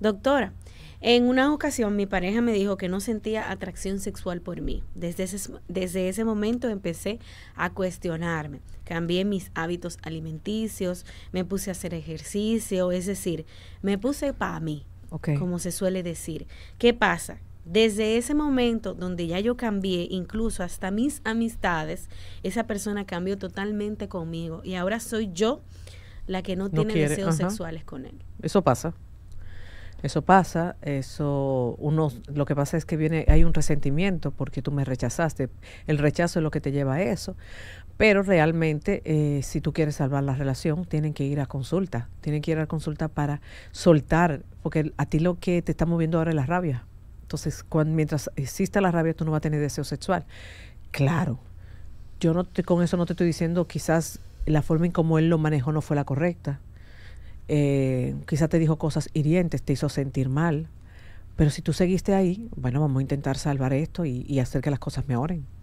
Doctora, en una ocasión mi pareja me dijo que no sentía atracción sexual por mí. Desde ese, desde ese momento empecé a cuestionarme. Cambié mis hábitos alimenticios, me puse a hacer ejercicio, es decir, me puse para mí, como se suele decir. ¿Qué pasa? Desde ese momento donde ya yo cambié, incluso hasta mis amistades, esa persona cambió totalmente conmigo y ahora soy yo la que no, tiene deseos sexuales con él. Eso pasa. Eso pasa, eso uno lo que pasa es que viene hay un resentimiento porque tú me rechazaste. El rechazo es lo que te lleva a eso. Pero realmente, eh, si tú quieres salvar la relación, tienen que ir a consulta. Tienen que ir a consulta para soltar, porque a ti lo que te está moviendo ahora es la rabia. Entonces, mientras exista la rabia, tú no vas a tener deseo sexual. Claro, yo no con eso no te estoy diciendo quizás la forma en cómo él lo manejó no fue la correcta eh, quizá te dijo cosas hirientes, te hizo sentir mal, pero si tú seguiste ahí, bueno, vamos a intentar salvar esto y, y hacer que las cosas mejoren.